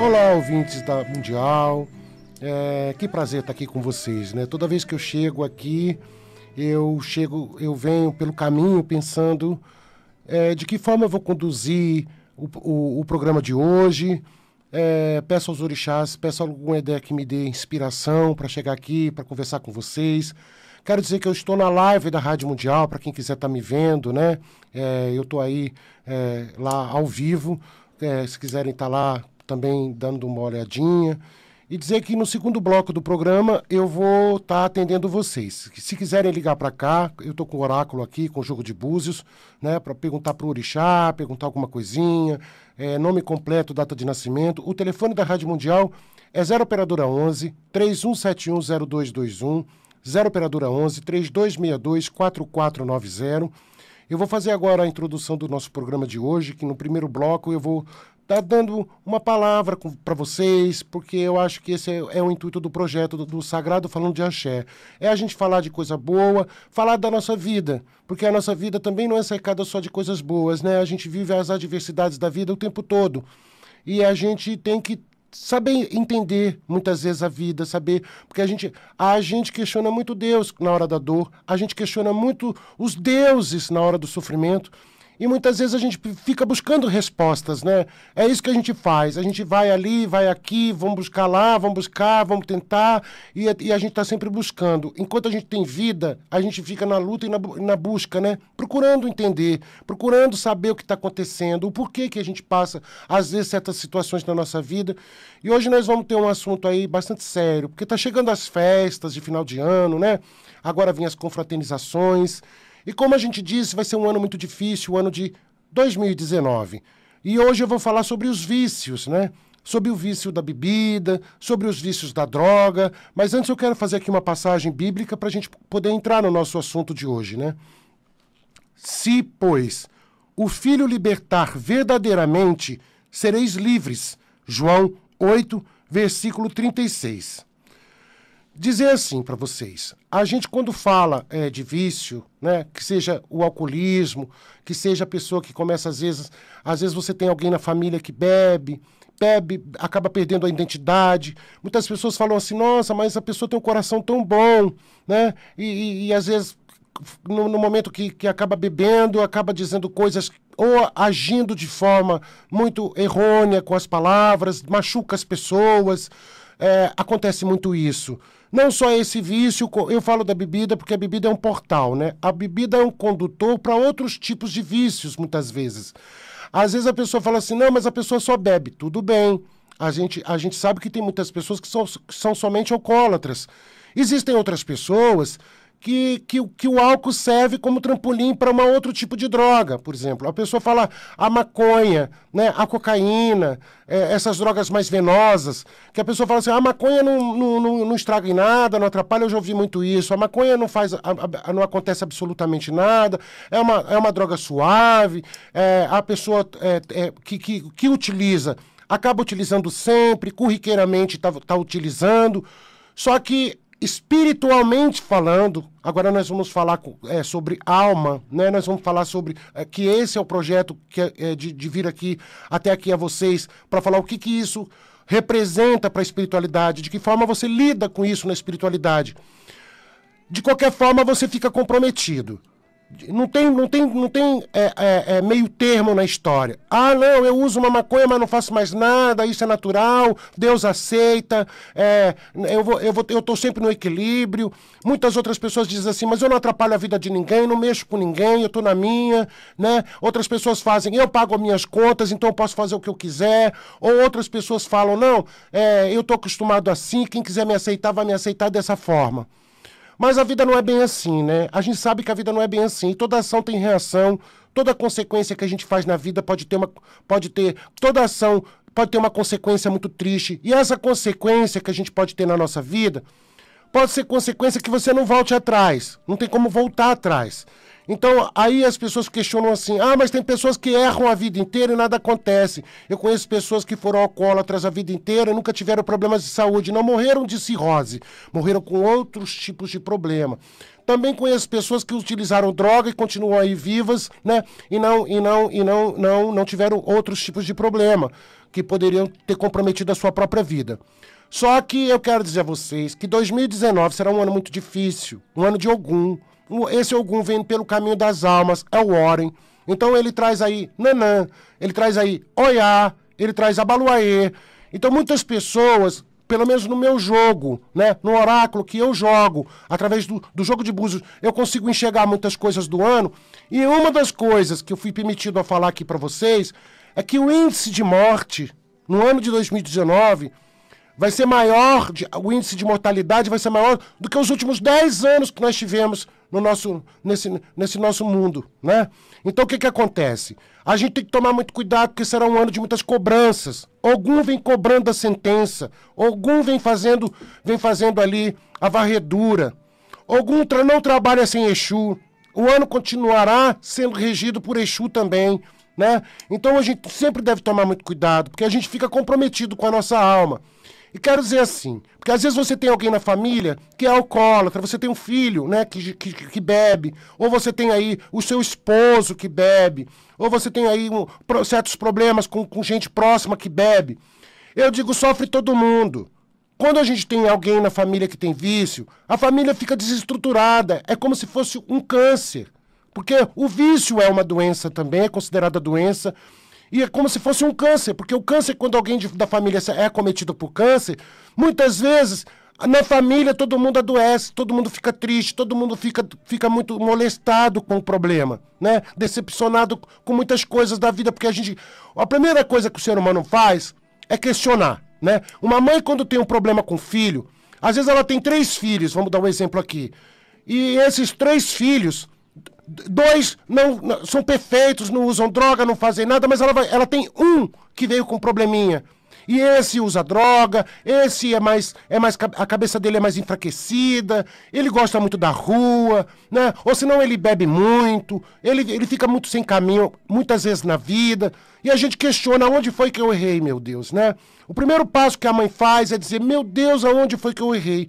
Olá, ouvintes da Mundial. É, que prazer estar aqui com vocês, né? Toda vez que eu chego aqui, eu chego, eu venho pelo caminho pensando é, de que forma eu vou conduzir o, o, o programa de hoje. É, peço aos orixás, peço alguma ideia que me dê inspiração para chegar aqui, para conversar com vocês. Quero dizer que eu estou na live da Rádio Mundial, para quem quiser estar tá me vendo, né? É, eu estou aí é, lá ao vivo, é, se quiserem estar tá lá também dando uma olhadinha. E dizer que no segundo bloco do programa eu vou estar tá atendendo vocês. Se quiserem ligar para cá, eu estou com o oráculo aqui, com o jogo de búzios, né? Para perguntar para o orixá, perguntar alguma coisinha, é, nome completo, data de nascimento. O telefone da Rádio Mundial é 0 Operadora 11 3171 0 operadora 11 3262 4490. Eu vou fazer agora a introdução do nosso programa de hoje, que no primeiro bloco eu vou estar tá dando uma palavra para vocês, porque eu acho que esse é, é o intuito do projeto do, do, Sagrado Falando de Axé. É a gente falar de coisa boa, falar da nossa vida, porque a nossa vida também não é cercada só de coisas boas, né? A gente vive as adversidades da vida o tempo todo. E a gente tem que saber entender muitas vezes a vida, saber, porque a gente a gente questiona muito Deus na hora da dor, a gente questiona muito os deuses na hora do sofrimento. E muitas vezes a gente fica buscando respostas, né? É isso que a gente faz. A gente vai ali, vai aqui, vamos buscar lá, vamos buscar, vamos tentar. E, é, e a gente está sempre buscando. Enquanto a gente tem vida, a gente fica na luta e na, na busca, né? Procurando entender, procurando saber o que está acontecendo, o porquê que a gente passa, às vezes, certas situações na nossa vida. E hoje nós vamos ter um assunto aí bastante sério, porque está chegando as festas de final de ano, né? Agora vêm as confraternizações. E como a gente disse, vai ser um ano muito difícil, o ano de 2019. E hoje eu vou falar sobre os vícios, né? Sobre o vício da bebida, sobre os vícios da droga. Mas antes eu quero fazer aqui uma passagem bíblica para a gente poder entrar no nosso assunto de hoje, né? Se, pois, o filho libertar verdadeiramente, sereis livres. João 8, versículo 36 dizer assim para vocês: a gente, quando fala é, de vício, né, que seja o alcoolismo, que seja a pessoa que começa, às vezes, às vezes você tem alguém na família que bebe, bebe, acaba perdendo a identidade. Muitas pessoas falam assim: nossa, mas a pessoa tem um coração tão bom, né? E, e, e às vezes, no, no momento que, que acaba bebendo, acaba dizendo coisas ou agindo de forma muito errônea com as palavras, machuca as pessoas. É, acontece muito isso. Não só esse vício, eu falo da bebida porque a bebida é um portal, né? A bebida é um condutor para outros tipos de vícios, muitas vezes. Às vezes a pessoa fala assim: não, mas a pessoa só bebe. Tudo bem. A gente, a gente sabe que tem muitas pessoas que são, que são somente alcoólatras. Existem outras pessoas que, que, que o álcool serve como trampolim para um outro tipo de droga, por exemplo. A pessoa fala a maconha, né, a cocaína, é, essas drogas mais venosas, que a pessoa fala assim, a maconha não, não, não, não, estraga em nada, não atrapalha, eu já ouvi muito isso, a maconha não faz, a, a, não acontece absolutamente nada, é uma, é uma droga suave, é, a pessoa é, é que, que, que utiliza acaba utilizando sempre, corriqueiramente está tá utilizando, só que espiritualmente falando, agora nós vamos falar é, sobre alma, né? Nós vamos falar sobre é, que esse é o projeto que é, é de, de, vir aqui até aqui a vocês para falar o que que isso representa para a espiritualidade, de que forma você lida com isso na espiritualidade. De qualquer forma, você fica comprometido. Não tem, não tem, não tem é, é, é, meio termo na história. Ah, não, eu uso uma maconha, mas não faço mais nada, isso é natural, Deus aceita, é, eu, vou, eu, vou, eu sempre no equilíbrio. Muitas outras pessoas dizem assim, mas eu não atrapalho a vida de ninguém, não mexo com ninguém, eu estou na minha, né? Outras pessoas fazem, eu pago as minhas contas, então eu posso fazer o que eu quiser. Ou outras pessoas falam, não, é, eu estou acostumado assim, quem quiser me aceitar vai me aceitar dessa forma. Mas a vida não é bem assim, né? A gente sabe que a vida não é bem assim. Toda ação tem reação, toda consequência que a gente faz na vida pode ter uma. pode ter. Toda ação pode ter uma consequência muito triste. E essa consequência que a gente pode ter na nossa vida pode ser consequência que você não volte atrás. Não tem como voltar atrás. Então, aí as pessoas questionam assim: ah, mas tem pessoas que erram a vida inteira e nada acontece. Eu conheço pessoas que foram alcoólatras a vida inteira, nunca tiveram problemas de saúde, não morreram de cirrose, morreram com outros tipos de problema. Também conheço pessoas que utilizaram droga e continuam aí vivas, né? E não e não e não não não tiveram outros tipos de problema que poderiam ter comprometido a sua própria vida. Só que eu quero dizer a vocês que 2019 será um ano muito difícil, um ano de algum esse é Ogum vem pelo caminho das almas, é o Oren. Então ele traz aí Nanã, ele traz aí Oiá, ele traz Abaluaê. Então muitas pessoas, pelo menos no meu jogo, né, no oráculo que eu jogo, através do, do jogo de búzios, eu consigo enxergar muitas coisas do ano. E uma das coisas que eu fui permitido a falar aqui para vocês é que o índice de morte no ano de 2019 vai ser maior, o índice de mortalidade vai ser maior do que os últimos 10 anos que nós tivemos no nosso, nesse, nesse nosso mundo, né? Então o que, que acontece? A gente tem que tomar muito cuidado porque será um ano de muitas cobranças. Algum vem cobrando a sentença, algum vem fazendo, vem fazendo ali a varredura, algum tra não trabalha sem Exu. O ano continuará sendo regido por Exu também, né? Então a gente sempre deve tomar muito cuidado porque a gente fica comprometido com a nossa alma. E quero dizer assim, porque às vezes você tem alguém na família que é alcoólatra, você tem um filho, né, que, que, que bebe, ou você tem aí o seu esposo que bebe, ou você tem aí um, certos problemas com, com gente próxima que bebe. Eu digo, sofre todo mundo. Quando a gente tem alguém na família que tem vício, a família fica desestruturada, é como se fosse um câncer. Porque o vício é uma doença também, é considerada doença. E é como se fosse um câncer, porque o câncer, quando alguém de, da família é cometido por câncer, muitas vezes na família todo mundo adoece, todo mundo fica triste, todo mundo fica, fica muito molestado com o problema, né? Decepcionado com muitas coisas da vida, porque a gente. A primeira coisa que o ser humano faz é questionar, né? Uma mãe, quando tem um problema com o filho, às vezes ela tem três filhos, vamos dar um exemplo aqui. E esses três filhos Dois não, não, são perfeitos, não usam droga, não fazem nada, mas ela, vai, ela tem um que veio com probleminha. E esse usa droga, esse é mais, é mais. A cabeça dele é mais enfraquecida, ele gosta muito da rua, né? Ou senão ele bebe muito, ele, ele fica muito sem caminho, muitas vezes na vida. E a gente questiona onde foi que eu errei, meu Deus, né? O primeiro passo que a mãe faz é dizer, meu Deus, aonde foi que eu errei?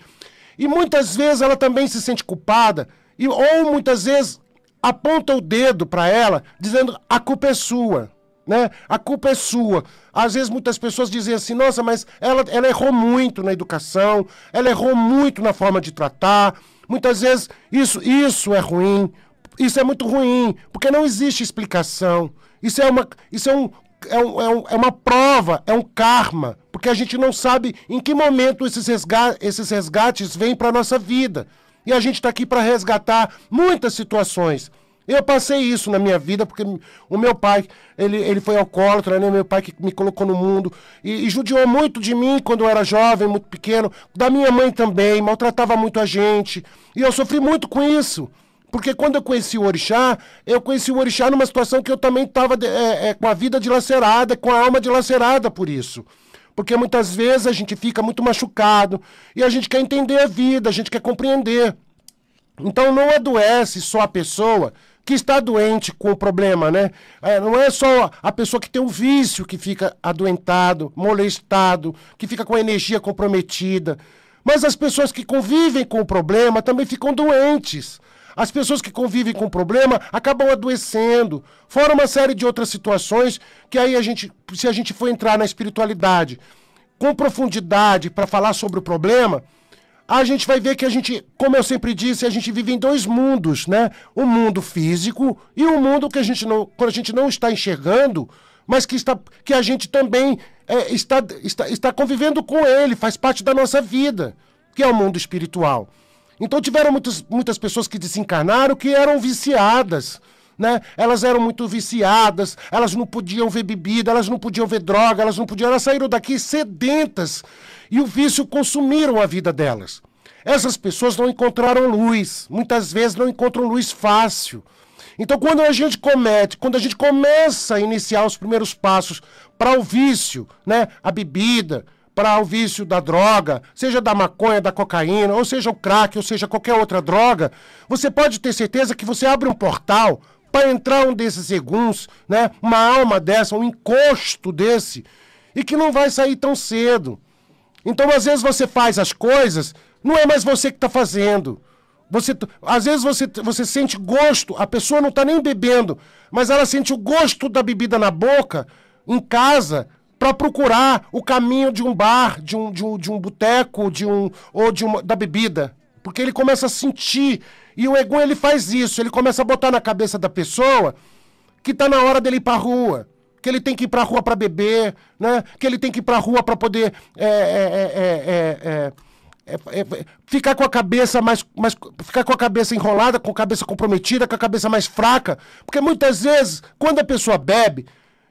E muitas vezes ela também se sente culpada e, ou muitas vezes aponta o dedo para ela, dizendo: a culpa é sua. Né? A culpa é sua. Às vezes muitas pessoas dizem assim: nossa, mas ela, ela errou muito na educação, ela errou muito na forma de tratar. Muitas vezes isso, isso é ruim, isso é muito ruim, porque não existe explicação. Isso é uma, isso é um, é, um, é, um, é uma prova, é um karma, porque a gente não sabe em que momento esses, resga esses resgates vêm para a nossa vida. E a gente está aqui para resgatar muitas situações. Eu passei isso na minha vida, porque o meu pai, ele, ele foi alcoólatra, né? Meu pai que me colocou no mundo e, e, judiou muito de mim quando eu era jovem, muito pequeno. Da minha mãe também, maltratava muito a gente. E eu sofri muito com isso. Porque quando eu conheci o Orixá, eu conheci o Orixá numa situação que eu também estava é, é, com a vida dilacerada, com a alma dilacerada por isso. Porque muitas vezes a gente fica muito machucado e a gente quer entender a vida, a gente quer compreender. Então não adoece só a pessoa que está doente com o problema, né? É, não é só a pessoa que tem um vício que fica adoentado, molestado, que fica com a energia comprometida. Mas as pessoas que convivem com o problema também ficam doentes. As pessoas que convivem com o problema acabam adoecendo, fora uma série de outras situações que aí a gente, se a gente for entrar na espiritualidade com profundidade para falar sobre o problema, a gente vai ver que a gente, como eu sempre disse, a gente vive em dois mundos, né? O mundo físico e o mundo que a gente não, quando a gente não está enxergando, mas que, está, que a gente também é, está, está, está convivendo com ele, faz parte da nossa vida, que é o mundo espiritual. Então tiveram muitas muitas pessoas que desencarnaram que eram viciadas. Né? Elas eram muito viciadas, elas não podiam ver bebida, elas não podiam ver droga, elas não podiam. Elas saíram daqui sedentas e o vício consumiram a vida delas. Essas pessoas não encontraram luz, muitas vezes não encontram luz fácil. Então, quando a gente comete, quando a gente começa a iniciar os primeiros passos para o vício, né, a bebida, para o vício da droga, seja da maconha, da cocaína, ou seja o crack, ou seja qualquer outra droga, você pode ter certeza que você abre um portal para entrar um desses eguns, né? Uma alma dessa, um encosto desse, e que não vai sair tão cedo. Então, às vezes você faz as coisas, não é mais você que está fazendo. Você, às vezes você, você sente gosto, a pessoa não está nem bebendo, mas ela sente o gosto da bebida na boca, em casa, para procurar o caminho de um bar, de um, de um, de um boteco, de um ou de uma da bebida, porque ele começa a sentir e o Egon ele faz isso, ele começa a botar na cabeça da pessoa que tá na hora dele ir pra rua, que ele tem que ir pra rua para beber, né? Que ele tem que ir pra rua para poder é é é, é, é, é, ficar com a cabeça mais, mais ficar com a cabeça enrolada, com a cabeça comprometida, com a cabeça mais fraca, porque muitas vezes quando a pessoa bebe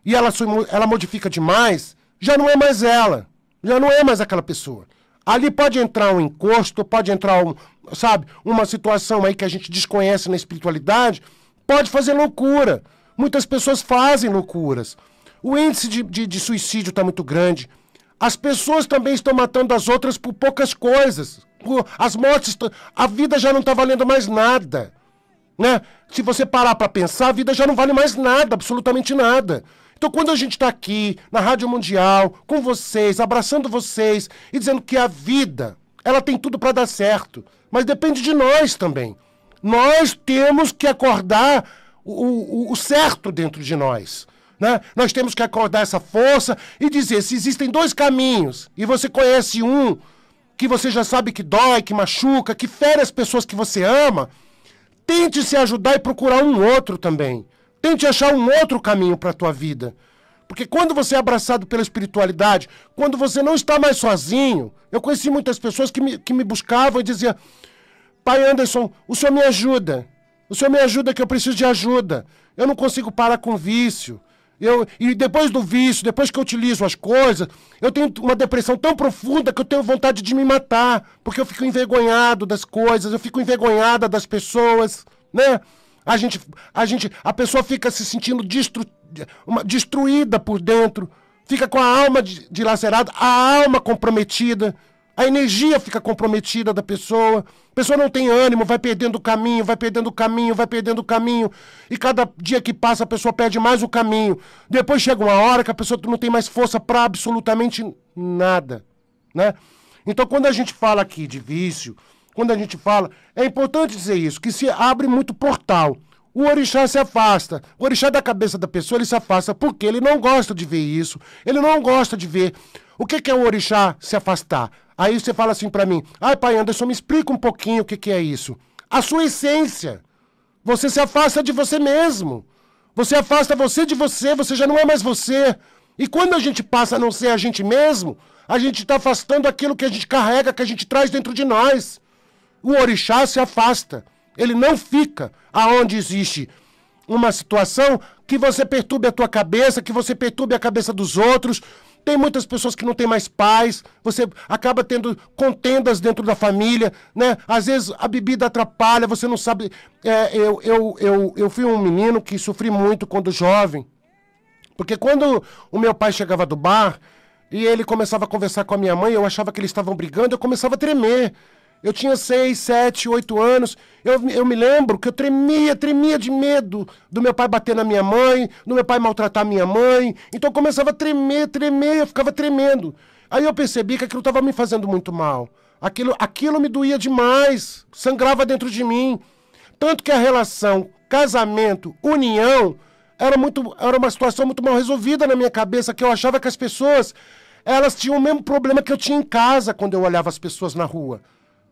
e ela, ela modifica demais, já não é mais ela. Já não é mais aquela pessoa. Ali pode entrar um encosto, pode entrar um, sabe, uma situação aí que a gente desconhece na espiritualidade, pode fazer loucura. Muitas pessoas fazem loucuras. O índice de, de, de suicídio está muito grande. As pessoas também estão matando as outras por poucas coisas. As mortes, a vida já não está valendo mais nada. Né? Se você parar para pensar, a vida já não vale mais nada, absolutamente nada. Então, quando a gente está aqui na Rádio Mundial, com vocês, abraçando vocês e dizendo que a vida, ela tem tudo para dar certo, mas depende de nós também. Nós temos que acordar o, o, o certo dentro de nós. Né? Nós temos que acordar essa força e dizer: se existem dois caminhos e você conhece um que você já sabe que dói, que machuca, que fere as pessoas que você ama, tente se ajudar e procurar um outro também. Tente achar um outro caminho para a tua vida. Porque quando você é abraçado pela espiritualidade, quando você não está mais sozinho, eu conheci muitas pessoas que me, que me buscavam e diziam: Pai Anderson, o senhor me ajuda. O senhor me ajuda que eu preciso de ajuda. Eu não consigo parar com vício. Eu, e depois do vício, depois que eu utilizo as coisas, eu tenho uma depressão tão profunda que eu tenho vontade de me matar. Porque eu fico envergonhado das coisas, eu fico envergonhada das pessoas, né? A gente, a gente, a pessoa fica se sentindo destru, uma, destruída por dentro, fica com a alma dilacerada, a alma comprometida, a energia fica comprometida da pessoa. A pessoa não tem ânimo, vai perdendo o caminho, vai perdendo o caminho, vai perdendo o caminho. E cada dia que passa a pessoa perde mais o caminho. Depois chega uma hora que a pessoa não tem mais força para absolutamente nada, né? Então quando a gente fala aqui de vício, quando a gente fala, é importante dizer isso, que se abre muito portal. O orixá se afasta. O orixá da cabeça da pessoa ele se afasta porque ele não gosta de ver isso. Ele não gosta de ver. O que, que é o orixá se afastar? Aí você fala assim para mim: ai, pai Anderson, me explica um pouquinho o que, que é isso. A sua essência. Você se afasta de você mesmo. Você afasta você de você, você já não é mais você. E quando a gente passa a não ser a gente mesmo, a gente está afastando aquilo que a gente carrega, que a gente traz dentro de nós o orixá se afasta. Ele não fica aonde existe uma situação que você perturbe a tua cabeça, que você perturbe a cabeça dos outros. Tem muitas pessoas que não têm mais paz, você acaba tendo contendas dentro da família, né? Às vezes a bebida atrapalha, você não sabe. É, eu, eu, eu, eu fui um menino que sofri muito quando jovem, porque quando o meu pai chegava do bar e ele começava a conversar com a minha mãe, eu achava que eles estavam brigando, eu começava a tremer. Eu tinha seis, sete, oito anos. Eu, eu me lembro que eu tremia, tremia de medo do meu pai bater na minha mãe, do meu pai maltratar minha mãe. Então eu começava a tremer, tremer, eu ficava tremendo. Aí eu percebi que aquilo estava me fazendo muito mal. Aquilo, aquilo me doía demais, sangrava dentro de mim. Tanto que a relação casamento, união, era, muito, era uma situação muito mal resolvida na minha cabeça, que eu achava que as pessoas elas tinham o mesmo problema que eu tinha em casa quando eu olhava as pessoas na rua.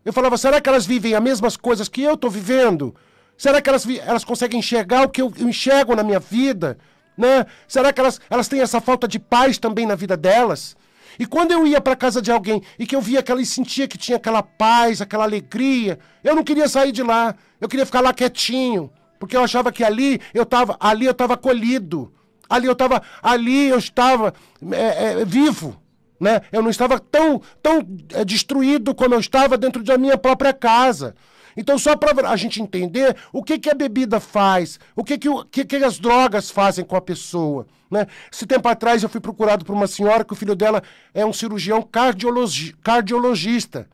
Eu falava, será que elas vivem as mesmas coisas que eu estou vivendo? Será que elas, elas conseguem enxergar o que eu, eu enxergo na minha vida? Né? Será que elas, elas têm essa falta de paz também na vida delas? E quando eu ia para casa de alguém e que eu via que ela sentia que tinha aquela paz, aquela alegria, eu não queria sair de lá. Eu queria ficar lá quietinho, porque eu achava que ali eu estava ali eu estava acolhido, eh, ali eu eh, estava ali eu estava é, é, vivo. Né? Eu não estava tão, tão é, destruído como eu estava dentro da minha própria casa. Então, só para a gente entender o que, que a bebida faz, o que, que, que, que as drogas fazem com a pessoa. Né? Esse tempo atrás eu fui procurado por uma senhora que o filho dela é um cirurgião cardiologi cardiologista.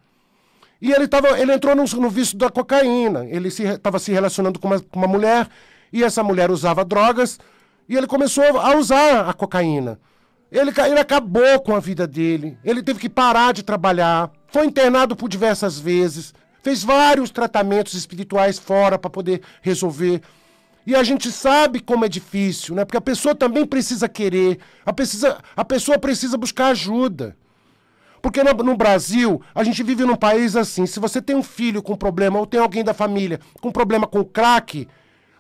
E ele, tava, ele entrou no, no vício da cocaína. Ele estava se, se, relacionando com uma, com uma mulher, e essa mulher usava drogas, e ele começou a usar a cocaína. Ele, ele acabou com a vida dele. Ele teve que parar de trabalhar. Foi internado por diversas vezes. Fez vários tratamentos espirituais fora para poder resolver. E a gente sabe como é difícil, né? Porque a pessoa também precisa querer. A, precisa, a pessoa precisa buscar ajuda. Porque no, no Brasil, a gente vive num país assim. Se você tem um filho com problema ou tem alguém da família com problema com crack,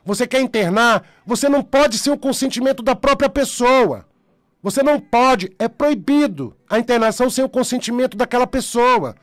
você quer internar, você não pode ser o consentimento da própria pessoa. Você não pode, é proibido a internação sem o consentimento daquela pessoa.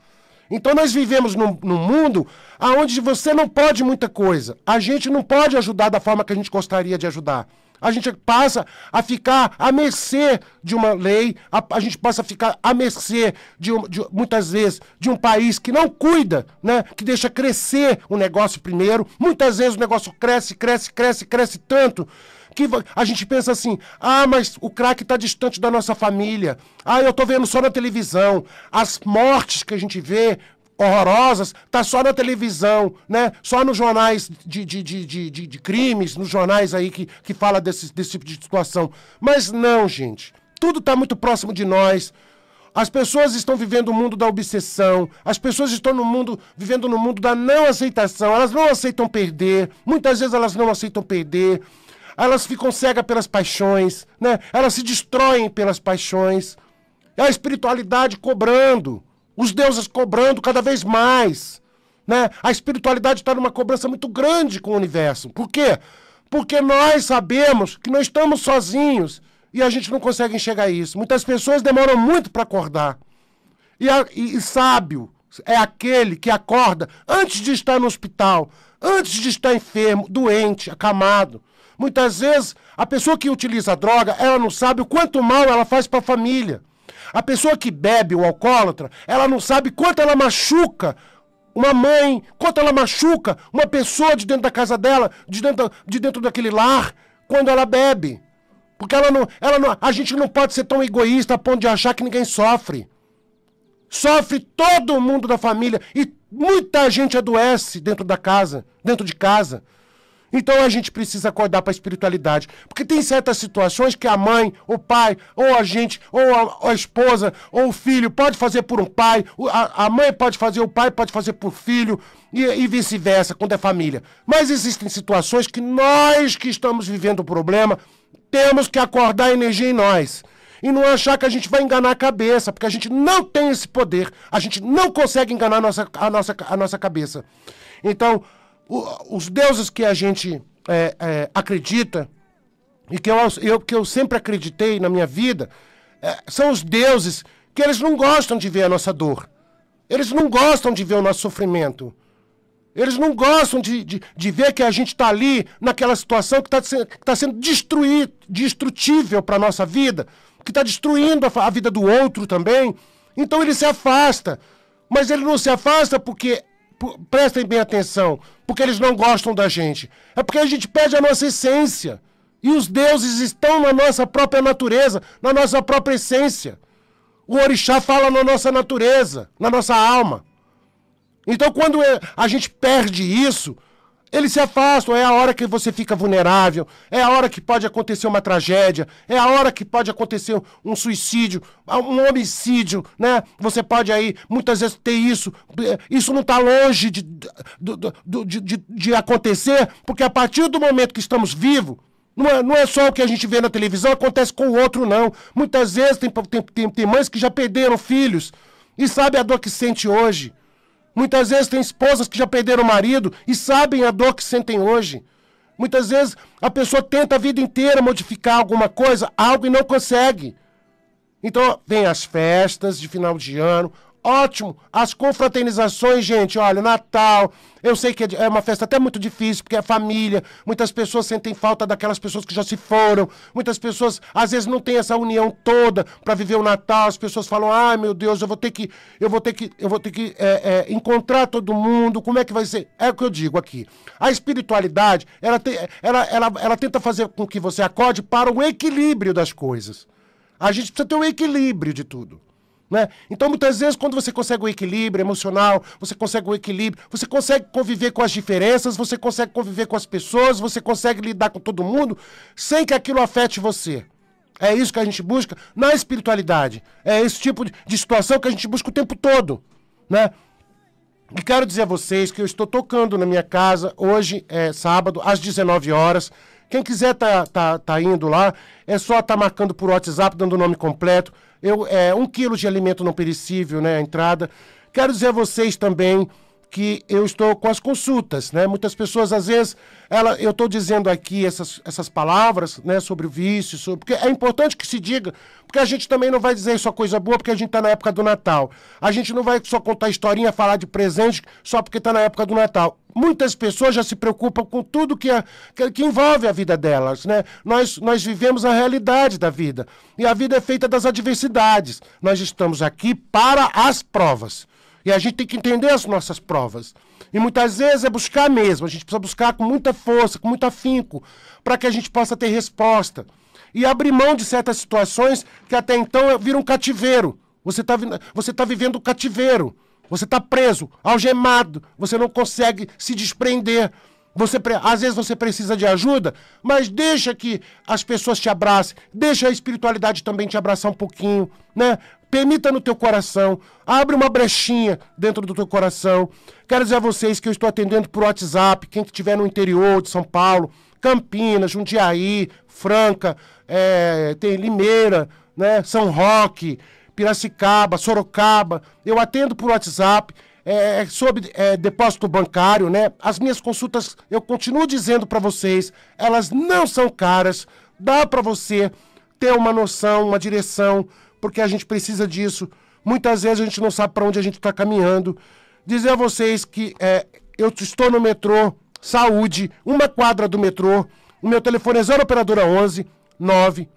Então nós vivemos num, num mundo onde você não pode muita coisa. A gente não pode ajudar da forma que a gente gostaria de ajudar. A gente passa a ficar à mercê de uma lei, a, a gente passa a ficar à mercê, de, de, muitas vezes, de um país que não cuida, né? que deixa crescer o negócio primeiro. Muitas vezes o negócio cresce, cresce, cresce, cresce tanto que a gente pensa assim: ah, mas o craque está distante da nossa família. Ah, eu estou vendo só na televisão. As mortes que a gente vê horrorosas, tá só na televisão, né? Só nos jornais de, de, de, de, crimes, nos jornais aí que, que fala desse, desse tipo de situação. Mas não, gente. Tudo está muito próximo de nós. As pessoas estão vivendo o mundo da obsessão, as pessoas estão no mundo vivendo no mundo da não aceitação, elas não aceitam perder, muitas vezes elas não aceitam perder, elas ficam cegas pelas paixões, né? Elas se destroem pelas paixões. É a espiritualidade cobrando, os deuses cobrando cada vez mais, né? A espiritualidade está numa cobrança muito grande com o universo. Por quê? Porque nós sabemos que não estamos sozinhos e a gente não consegue enxergar isso. Muitas pessoas demoram muito para acordar. E, a, e, e sábio é aquele que acorda antes de estar no hospital, antes de estar enfermo, doente, acamado. Muitas vezes, a pessoa que utiliza droga, ela não sabe o quanto mal ela faz para a família. A pessoa que bebe o alcoólatra, ela não sabe quanto ela machuca uma mãe, quanto ela machuca uma pessoa de dentro da casa dela, de dentro, de dentro daquele lar, quando ela bebe. Porque ela não, ela não, a gente não pode ser tão egoísta a ponto de achar que ninguém sofre. Sofre todo mundo da família e muita gente adoece dentro da casa, dentro de casa. Então a gente precisa acordar para a espiritualidade. Porque tem certas situações que a mãe, o pai, ou a gente, ou a, a esposa, ou o filho pode fazer por um pai, a, a, mãe pode fazer, o pai pode fazer por filho, e, e vice-versa, quando é família. Mas existem situações que nós que estamos vivendo o problema temos que acordar a energia em nós. E não achar que a gente vai enganar a cabeça, porque a gente não tem esse poder. A gente não consegue enganar a nossa, a nossa, a nossa cabeça. Então, os deuses que a gente é, é, acredita e que eu, eu, que eu sempre acreditei na minha vida é, são os deuses que eles não gostam de ver a nossa dor. Eles não gostam de ver o nosso sofrimento. Eles não gostam de, de, de ver que a gente está ali naquela situação que está tá sendo destrutível para a nossa vida, que está destruindo a, a vida do outro também. Então ele se afasta. Mas ele não se afasta porque prestem bem atenção, porque eles não gostam da gente. É porque a gente perde a nossa essência. E os deuses estão na nossa própria natureza, na nossa própria essência. O orixá fala na nossa natureza, na nossa alma. Então, quando eh, a gente perde isso, eles se afastam, é a hora que você fica vulnerável, é a hora que pode acontecer uma tragédia, é a hora que pode acontecer um suicídio, um homicídio, né? Você pode aí, muitas vezes, ter isso. Isso não está longe de, de, de, de, acontecer, porque a partir do momento que estamos vivos, não é, não é só o que a gente vê na televisão, acontece com o outro, não. Muitas vezes tem, tem, tem, tem mães que já perderam filhos e sabe a dor que sente hoje. Muitas vezes tem esposas que já perderam o marido e sabem a dor que sentem hoje. Muitas vezes a pessoa tenta a vida inteira modificar alguma coisa, algo e não consegue. Então, vem as festas de final de ano, Ótimo. As confraternizações, gente, olha, Natal, eu sei que é, é uma festa até muito difícil, porque é família, muitas pessoas sentem falta daquelas pessoas que já se foram, muitas pessoas às vezes não têm essa união toda para viver o Natal, as pessoas falam, ai ah, meu Deus, eu vou ter que, eu vou ter que, eu vou ter que é, é, encontrar todo mundo, como é que vai ser? É o que eu digo aqui. A espiritualidade, ela, te, ela, ela, ela tenta fazer com que você acorde para o equilíbrio das coisas. A gente precisa ter um equilíbrio de tudo. Né? Então, muitas vezes, quando você consegue o equilíbrio emocional, você consegue o equilíbrio, você consegue conviver com as diferenças, você consegue conviver com as pessoas, você consegue lidar com todo mundo sem que aquilo afete você. É isso que a gente busca na espiritualidade. É esse tipo de situação que a gente busca o tempo todo. Né? E quero dizer a vocês é que eu estou tocando na minha casa hoje, é sábado, às 19 horas. Quem quiser tá, tá, tá indo lá, é só tá marcando por WhatsApp, dando o nome completo. Eu, é, um quilo de alimento não perecível, né? A entrada. Quero dizer a vocês também que eu estou com as consultas, né? Muitas pessoas, às vezes, ela, eu estou dizendo aqui essas, essas palavras, né, sobre o vício, sobre, porque é importante que se diga, porque a gente também não vai dizer só coisa boa, porque a gente está na época do Natal. A gente não vai só contar historinha, falar de presente, só porque está na época do Natal. Muitas pessoas já se preocupam com tudo que, a, que, que envolve a vida delas, né? Nós, nós vivemos a realidade da vida, e a vida é feita das adversidades. Nós estamos aqui para as provas. E a gente tem que entender as nossas provas. E muitas vezes é buscar mesmo. A gente precisa buscar com muita força, com muito afinco, para que a gente possa ter resposta. E abrir mão de certas situações que até então viram um cativeiro. Você está você tá vivendo um cativeiro. Você está preso, algemado. Você não consegue se desprender. Você, às vezes você precisa de ajuda, mas deixa que as pessoas te abracem, deixa a espiritualidade também te abraçar um pouquinho, né? Permita no teu coração, abre uma brechinha dentro do teu coração. Quero dizer a vocês que eu estou atendendo por WhatsApp, quem estiver no interior de São Paulo, Campinas, Jundiaí, Franca, é, tem Limeira, né? São Roque, Piracicaba, Sorocaba. Eu atendo por WhatsApp. É, é, sobre é, depósito bancário, né? As minhas consultas, eu continuo dizendo para vocês, elas não são caras. Dá para você ter uma noção, uma direção, porque a gente precisa disso. Muitas vezes a gente não sabe para onde a gente está caminhando. Dizer a vocês que é, eu estou no metrô, saúde, uma quadra do metrô. O meu telefone é 0 operadora 11 9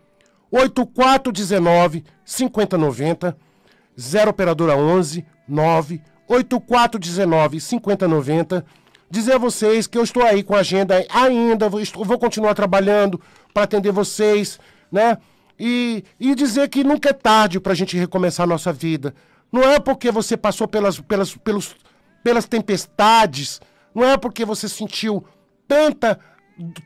8419 5090 0 operadora 11 9 8419 5090. Dizer a vocês que eu estou aí com a agenda ainda, vou, vou continuar trabalhando para atender vocês, né? E, e dizer que nunca é tarde para a gente recomeçar a nossa vida. Não é porque você passou pelas, pelas, pelos, pelas tempestades, não é porque você sentiu tanta,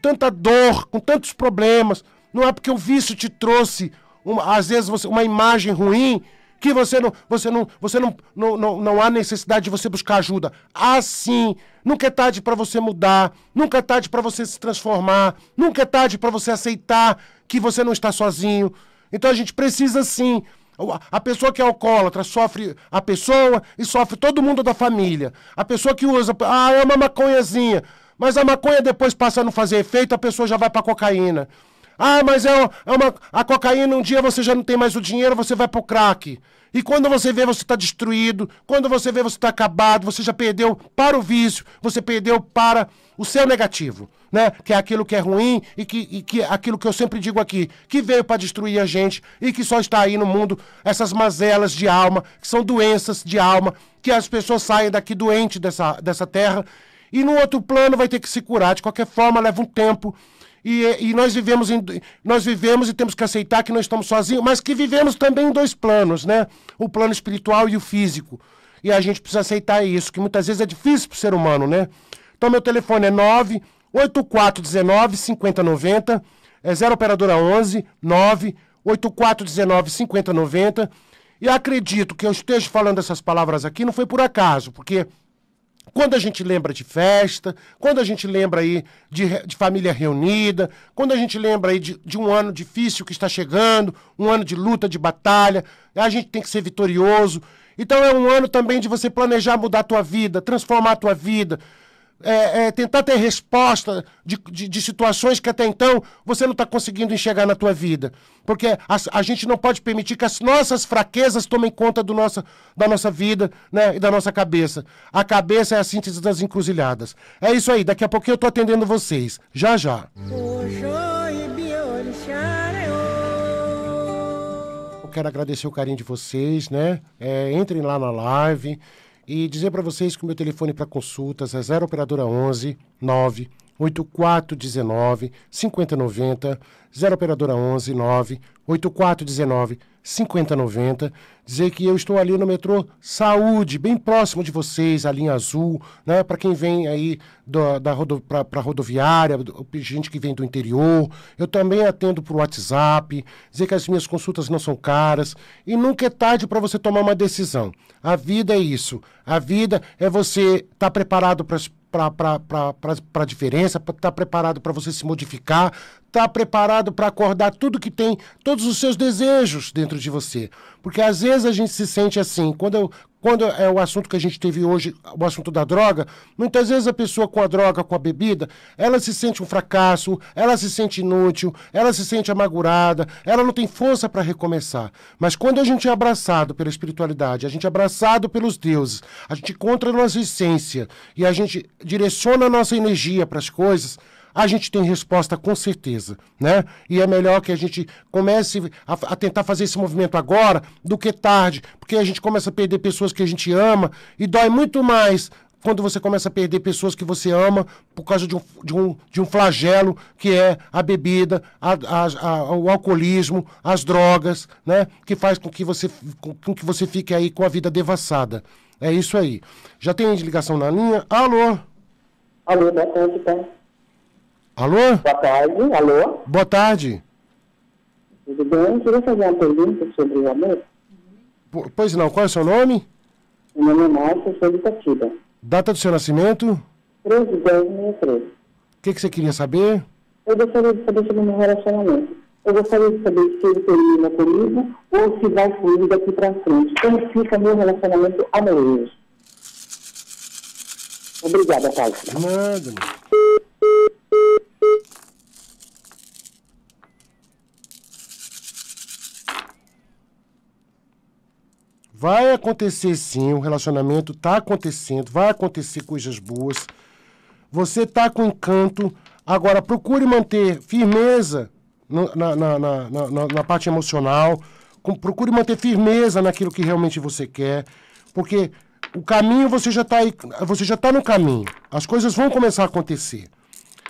tanta dor, com tantos problemas, não é porque o vício te trouxe, uma, às vezes, você, uma imagem ruim que você não, você não, você não, não, não, não há necessidade de você buscar ajuda. Ah, sim. Nunca é tarde para você mudar, nunca é tarde para você se transformar, nunca é tarde para você aceitar que você não está sozinho. Então a gente precisa sim a pessoa que é alcoólatra sofre a pessoa e sofre todo mundo da família. A pessoa que usa, ah, é uma maconhazinha. Mas a maconha depois passa a não fazer efeito, a pessoa já vai para cocaína. Ah, mas é, é, uma, a cocaína, um dia você já não tem mais o dinheiro, você vai pro crack. E quando você vê, você está destruído. Quando você vê, você está acabado. Você já perdeu para o vício. Você perdeu para o seu negativo, né? Que é aquilo que é ruim e que, e que é aquilo que eu sempre digo aqui, que veio para destruir a gente e que só está aí no mundo essas mazelas de alma, que são doenças de alma, que as pessoas saem daqui doentes dessa, dessa terra e no outro plano vai ter que se curar. De qualquer forma, leva um tempo. E, e nós, vivemos em, nós vivemos e temos que aceitar que não estamos sozinhos, mas que vivemos também em dois planos, né? O plano espiritual e o físico. E a gente precisa aceitar isso, que muitas vezes é difícil para o ser humano, né? Então, meu telefone é 98419 5090, é 0 operadora 11 98419 5090. E acredito que eu esteja falando essas palavras aqui não foi por acaso, porque quando a gente lembra de festa, quando a gente lembra aí de, de família reunida, quando a gente lembra aí de, de um ano difícil que está chegando, um ano de luta, de batalha, a gente tem que ser vitorioso. Então é um ano também de você planejar mudar a tua vida, transformar a tua vida, é, é, tentar ter resposta de, de, de, situações que até então você não está conseguindo enxergar na tua vida. Porque a, a, gente não pode permitir que as nossas fraquezas tomem conta do nossa, da nossa vida né, e da nossa cabeça. A cabeça é a síntese das encruzilhadas. É isso aí, daqui a pouquinho eu estou atendendo vocês. Já, já. Eu quero agradecer o carinho de vocês, né? É, entrem lá na live. E dizer para vocês que o meu telefone para consultas é 0 operadora 11 9 8419 5090, 0 operadora 11 9 8419 5090, dizer que eu estou ali no metrô Saúde, bem próximo de vocês, a linha azul, né, para quem vem aí do, da rodo, pra, rodoviária, gente que vem do interior. Eu também atendo por WhatsApp, dizer que as minhas consultas não são caras e nunca é tarde para você tomar uma decisão. A vida é isso. A vida é você estar tá preparado para para a diferença, está preparado para você se modificar, está preparado para acordar tudo que tem, todos os seus desejos dentro de você. Porque às vezes a gente se sente assim, quando eu, quando é o assunto que a gente teve hoje, o assunto da droga, muitas vezes a pessoa com a droga, com a bebida, ela se sente um fracasso, ela se sente inútil, ela se sente amargurada, ela não tem força para recomeçar. Mas quando a gente é abraçado pela espiritualidade, a gente é abraçado pelos deuses, a gente encontra a nossa essência e a gente direciona a nossa energia para as coisas, a gente tem resposta com certeza, né? E é melhor que a gente comece a, a tentar fazer esse movimento agora do que tarde, porque a gente começa a perder pessoas que a gente ama e dói muito mais quando você começa a perder pessoas que você ama por causa de um, de um, de um flagelo que é a bebida, a, a, a, o alcoolismo, as drogas, né? Que faz com que você, com, que você fique aí com a vida devassada. É isso aí. Já tem ligação na linha? Alô? Alô, boa tarde, tá? Alô? Boa tarde, alô? Boa tarde. Tudo bem? Eu queria fazer uma pergunta sobre o amor. Pois não, qual é o seu nome? Meu nome é Márcio, sou de Data do seu nascimento? 13 de 2013. O que, que você queria saber? Eu gostaria de saber sobre o meu relacionamento. Eu gostaria de saber se ele termina comigo ou se vai fluir daqui para frente. Como fica meu relacionamento amoroso? Obrigada, Cássio. Nada, meu. Vai acontecer sim, o relacionamento está acontecendo, vai acontecer coisas boas. Você está com encanto. Agora, procure manter firmeza na, na, na, na parte emocional. Com, procure manter firmeza naquilo que realmente você quer. Porque o caminho você já está você já tá no caminho. As coisas vão começar a acontecer.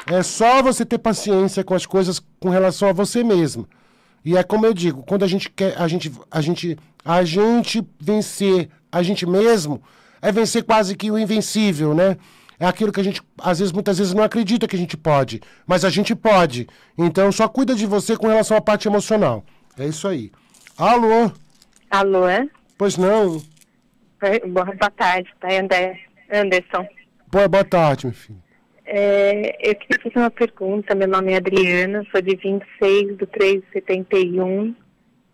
É só você ter paciência com as coisas com relação a você mesmo. E é como eu digo, quando a gente quer, a gente, a gente, a gente vencer a gente mesmo, é vencer quase que o invencível, né? É aquilo que a gente, às vezes, muitas vezes não acredita que a gente pode, mas a gente pode. Então, só cuida de você com relação à parte emocional. É isso aí. Alô? Alô, é? Pois não. Boa tarde, tá, Anderson. Boa, boa tarde, meu filho. É, eu queria fazer uma pergunta. Meu nome é Adriana, sou de 26 do 71.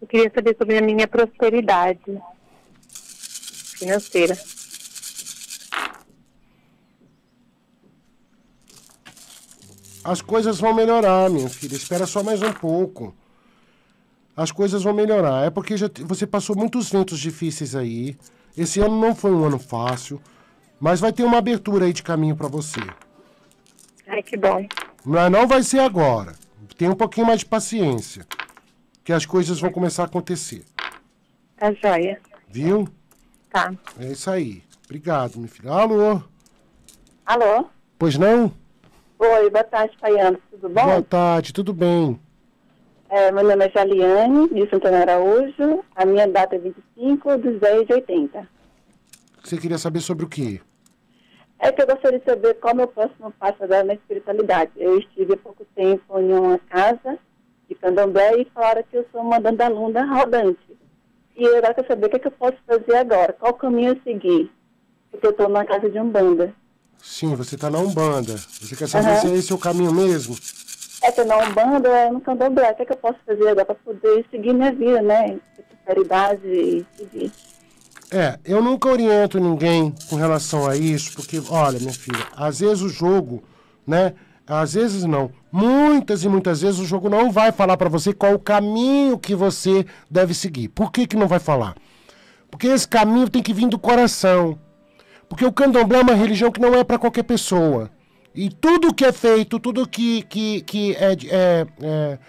Eu queria saber sobre a minha prosperidade financeira. As coisas vão melhorar, minha filha. Espera só mais um pouco. As coisas vão melhorar. É porque já você passou muitos ventos difíceis aí. Esse ano não foi um ano fácil, mas vai ter uma abertura aí de caminho para você. Ai, que bom. Mas é não vai ser agora. Tem um pouquinho mais de paciência. Que as coisas vão começar a acontecer. Tá joia. Viu? Tá. É isso aí. Obrigado, minha filha. Alô? Alô? Pois não? Oi, boa tarde, Paiano. Tudo bom? Boa tarde, tudo bem. É, meu nome é Jaliane, de Santana Araújo. A minha data é 25 de de 80. Você queria saber sobre o quê? É que eu gostaria de saber qual é o próximo passo agora na espiritualidade. Eu estive há pouco tempo em uma casa de candomblé e falaram que eu sou uma dandalunda rodante. E eu quero saber o que, é que eu posso fazer agora, qual caminho eu seguir, porque eu estou na casa de Umbanda. Sim, você está na Umbanda. Você quer saber uhum. se é esse o caminho mesmo? É, estou na Umbanda, é no candomblé. O que, é que eu posso fazer agora para poder seguir minha vida, né? espiritualidade e seguir. É, eu nunca oriento ninguém com relação a isso, porque, olha, minha filha, às vezes o jogo, né? Às vezes não. Muitas e muitas vezes o jogo não vai falar para você qual o caminho que você deve seguir. Por que, que não vai falar? Porque esse caminho tem que vir do coração. Porque o candomblé é uma religião que não é para qualquer pessoa. E tudo que é feito, tudo que, que, que é, é, é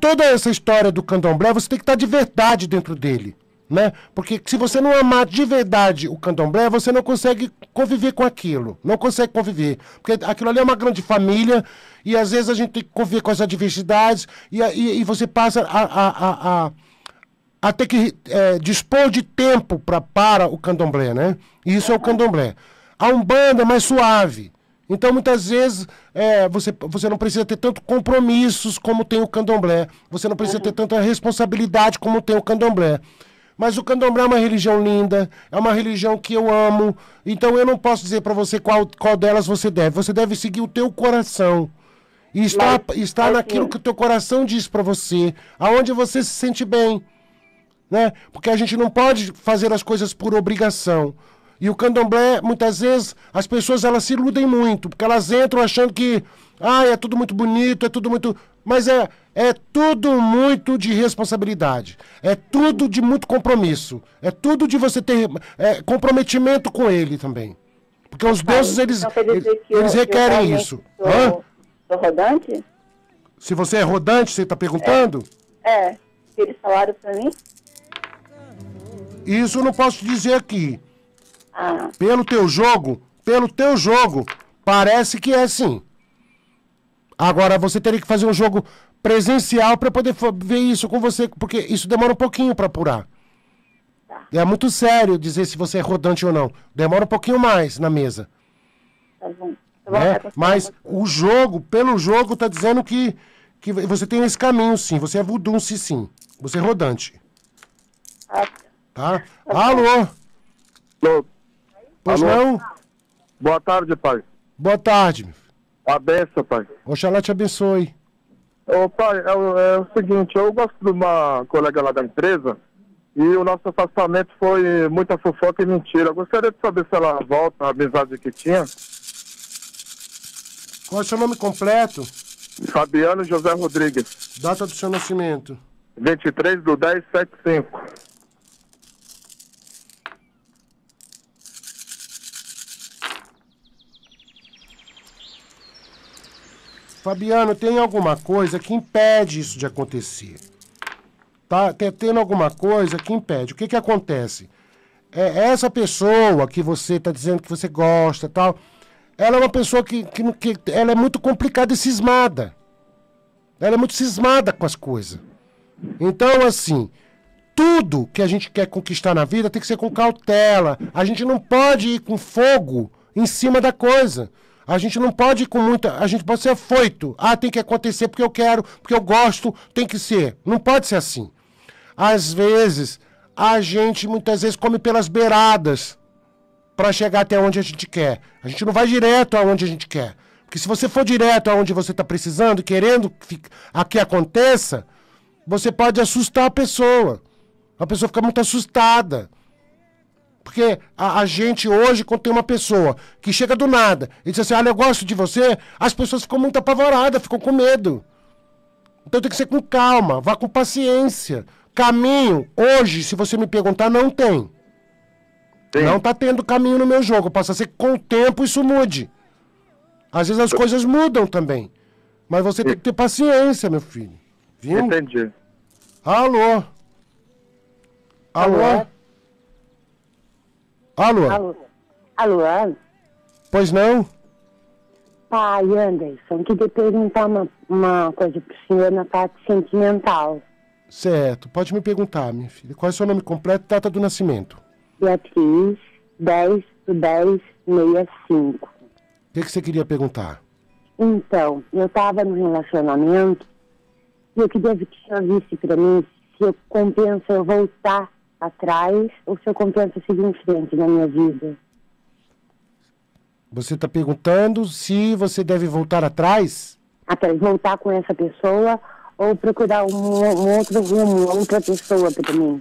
toda essa história do candomblé, você tem que estar tá de verdade dentro dele né? Porque se você não amar de verdade o candomblé, você não consegue conviver com aquilo. Não consegue conviver. Porque aquilo ali é uma grande família e às vezes a gente tem que conviver com as adversidades e, e, e você passa a, a, a, a a ter que é, dispor de tempo pra, para o candomblé, né? Isso é o candomblé. A Umbanda é mais suave. Então, muitas vezes, é, você, você não precisa ter tanto compromissos como tem o candomblé. Você não precisa ter tanta responsabilidade como tem o candomblé. Mas o candomblé é uma religião linda, é uma religião que eu amo. Então eu não posso dizer para você qual, qual delas você deve. Você deve seguir o teu coração. E estar, Mas, estar é naquilo que o teu coração diz para você, aonde você se sente bem. Né? Porque a gente não pode fazer as coisas por obrigação. E o candomblé, muitas vezes, as pessoas elas se iludem muito, porque elas entram achando que ah, é tudo muito bonito, é tudo muito. Mas é, é tudo muito de responsabilidade. É tudo de muito compromisso. É tudo de você ter é, comprometimento com ele também. Porque os deuses, eles, então eles, eles requerem isso. Sou, Hã? sou rodante? Se você é rodante, você está perguntando? É. é. Eles falaram para mim? Isso eu não posso dizer aqui. Ah. Pelo teu jogo, pelo teu jogo, parece que é sim. Agora você teria que fazer um jogo presencial para poder ver isso com você, porque isso demora um pouquinho para apurar. Tá. É muito sério dizer se você é rodante ou não. Demora um pouquinho mais na mesa. Tá bom. Né? Mas o jogo, pelo jogo, tá dizendo que, que você tem esse caminho, sim. Você é vudunce, sim. Você é rodante. Ah, tá. tá? Alô? Alô? Pois não? Boa tarde, pai. Boa tarde. A beça, pai. Oxalá te abençoe. Ô, pai, é, é, o seguinte, eu gosto de uma colega lá da empresa e o nosso afastamento foi muita fofoca e mentira. Eu gostaria de saber se ela volta, a amizade que tinha. Qual é o seu nome completo? Fabiano José Rodrigues. Data do seu nascimento? 23 do 1075. Fabiano, tem alguma coisa que impede isso de acontecer. Tá tendo alguma coisa que impede. O que, que acontece? É, essa pessoa que você está dizendo que você gosta tal, ela é uma pessoa que, que, que ela é muito complicada e cismada. Ela é muito cismada com as coisas. Então, assim, tudo que a gente quer conquistar na vida tem que ser com cautela. A gente não pode ir com fogo em cima da coisa. A gente não pode ir com muita. A gente pode ser foito. Ah, tem que acontecer porque eu quero, porque eu gosto, tem que ser. Não pode ser assim. Às vezes, a gente muitas vezes come pelas beiradas para chegar até onde a gente quer. A gente não vai direto aonde a gente quer. Porque se você for direto aonde você está precisando, querendo que aqui aconteça, você pode assustar a pessoa. A pessoa fica muito assustada. Porque a, a, gente hoje, quando tem uma pessoa que chega do nada e diz assim, olha, ah, eu gosto de você, as pessoas ficam muito apavoradas, ficam com medo. Então tem que ser com calma, vá com paciência. Caminho, hoje, se você me perguntar, não tem. Não tá tendo caminho no meu jogo. Passa a ser que com o tempo isso mude. Às vezes as coisas mudam também. Mas você tem que ter paciência, meu filho. Viu? Entendi. Alô? Alô? Alô? Alô? Alô? Alô? Pois não? Pai, Anderson, queria perguntar uma, uma coisa pro senhor na parte sentimental. Certo, pode me perguntar, minha filha. Qual é o seu nome completo e data do nascimento? Beatriz 10 do 10 65. O que, é que você queria perguntar? Então, eu estava no relacionamento e eu queria que o senhor visse para mim se eu compensa eu voltar atrás, o seu compensa significante na minha vida. Você está perguntando se você deve voltar atrás? Atrás, voltar com essa pessoa ou procurar um, um outro rumo, outra pessoa para mim.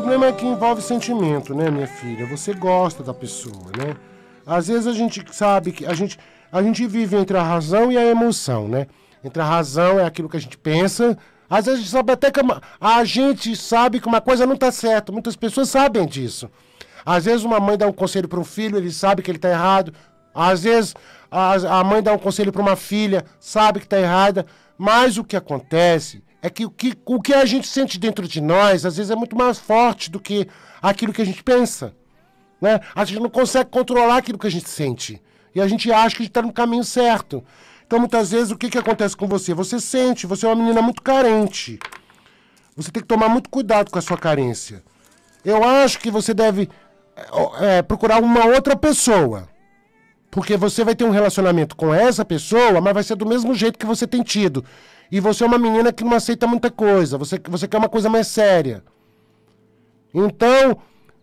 problema é que envolve sentimento, né, minha filha? Você gosta da pessoa, né? Às vezes a gente sabe que a gente, a gente vive entre a razão e a emoção, né? Entre a razão é aquilo que a gente pensa. Às vezes a gente sabe até que uma, a gente sabe que uma coisa não está certa. Muitas pessoas sabem disso. Às vezes uma mãe dá um conselho para um filho, ele sabe que ele está errado. Às vezes a, a mãe dá um conselho para uma filha, sabe que está errada. Mas o que acontece é que o, que o que a gente sente dentro de nós, às vezes, é muito mais forte do que aquilo que a gente pensa. Né? A gente não consegue controlar aquilo que a gente sente. E a gente acha que a gente está no caminho certo. Então, muitas vezes, o que, que acontece com você? Você sente, você é uma menina muito carente. Você tem que tomar muito cuidado com a sua carência. Eu acho que você deve é, é procurar uma outra pessoa. Porque você vai ter um relacionamento com essa pessoa, mas vai ser do mesmo jeito que você tem tido. E você é uma menina que não aceita muita coisa. Você, você quer uma coisa mais séria. Então,